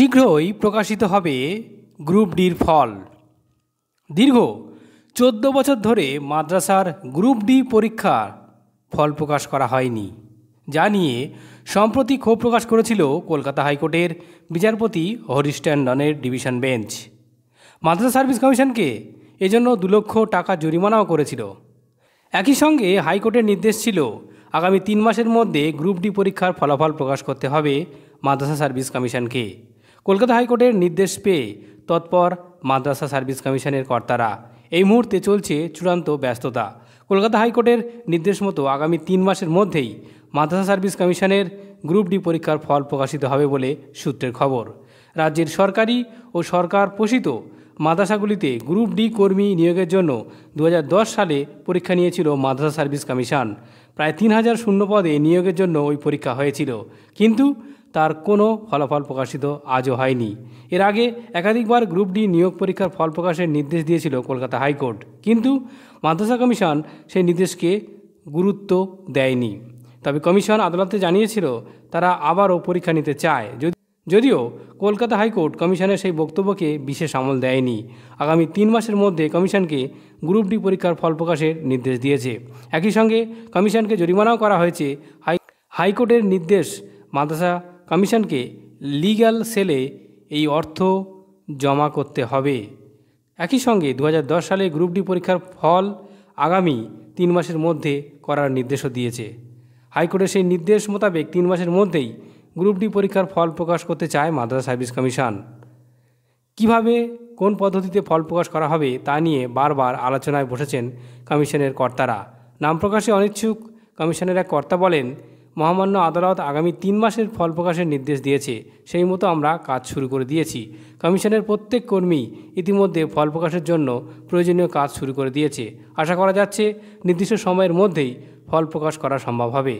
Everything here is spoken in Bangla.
শীঘ্রই প্রকাশিত হবে গ্রুপ ডির ফল দীর্ঘ চোদ্দ বছর ধরে মাদ্রাসার গ্রুপ ডি পরীক্ষার ফল প্রকাশ করা হয়নি যা নিয়ে সম্প্রতি ক্ষোভ প্রকাশ করেছিল কলকাতা হাইকোর্টের বিচারপতি হরিশ ট্যান্ডনের ডিভিশন বেঞ্চ মাদ্রাসা সার্ভিস কমিশনকে এজন্য দু লক্ষ টাকা জরিমানাও করেছিল একই সঙ্গে হাইকোর্টের নির্দেশ ছিল আগামী তিন মাসের মধ্যে গ্রুপ ডি পরীক্ষার ফলাফল প্রকাশ করতে হবে মাদ্রাসা সার্ভিস কমিশনকে কলকাতা হাইকোর্টের নির্দেশ পেয়ে তৎপর মাদ্রাসা সার্ভিস কমিশনের কর্তারা এই মুহূর্তে চলছে চূড়ান্ত ব্যস্ততা কলকাতা হাইকোর্টের নির্দেশ মতো আগামী তিন মাসের মধ্যেই মাদ্রাসা সার্ভিস কমিশনের গ্রুপ ডি পরীক্ষার ফল প্রকাশিত হবে বলে সূত্রের খবর রাজ্যের সরকারি ও সরকার পোষিত মাদ্রাসাগুলিতে গ্রুপ ডি কর্মী নিয়োগের জন্য দু সালে পরীক্ষা নিয়েছিল মাদ্রাসা সার্ভিস কমিশন প্রায় তিন হাজার শূন্য পদে নিয়োগের জন্য ওই পরীক্ষা হয়েছিল কিন্তু তার কোনো ফলাফল প্রকাশিত আজও হয়নি এর আগে একাধিকবার গ্রুপ ডি নিয়োগ পরীক্ষার ফল প্রকাশের নির্দেশ দিয়েছিল কলকাতা হাইকোর্ট কিন্তু মাদ্রাসা কমিশন সেই নির্দেশকে গুরুত্ব দেয়নি তবে কমিশন আদালতে জানিয়েছিল তারা আবারও পরীক্ষা নিতে চায় যদি যদিও কলকাতা হাইকোর্ট কমিশনের সেই বক্তব্যকে বিশেষ আমল দেয়নি আগামী তিন মাসের মধ্যে কমিশনকে গ্রুপ ডি পরীক্ষার ফল প্রকাশের নির্দেশ দিয়েছে একই সঙ্গে কমিশনকে জরিমানাও করা হয়েছে হাইকোর্টের নির্দেশ মাদ্রাসা কমিশনকে লিগ্যাল সেলে এই অর্থ জমা করতে হবে একই সঙ্গে দু সালে গ্রুপ ডি পরীক্ষার ফল আগামী তিন মাসের মধ্যে করার নির্দেশও দিয়েছে হাইকোর্টের সেই নির্দেশ মোতাবেক তিন মাসের মধ্যেই গ্রুপ ডি পরীক্ষার ফল প্রকাশ করতে চায় মাদ্রাস সার্ভিস কমিশন কিভাবে কোন পদ্ধতিতে ফল প্রকাশ করা হবে তা নিয়ে বারবার আলোচনায় বসেছেন কমিশনের কর্তারা নাম প্রকাশে অনিচ্ছুক কমিশনের এক কর্তা বলেন মহামান্য আদালত আগামী তিন মাসের ফল প্রকাশের নির্দেশ দিয়েছে সেই মতো আমরা কাজ শুরু করে দিয়েছি কমিশনের প্রত্যেক কর্মী ইতিমধ্যে ফল প্রকাশের জন্য প্রয়োজনীয় কাজ শুরু করে দিয়েছে আশা করা যাচ্ছে নির্দিষ্ট সময়ের মধ্যেই ফল প্রকাশ করা সম্ভব হবে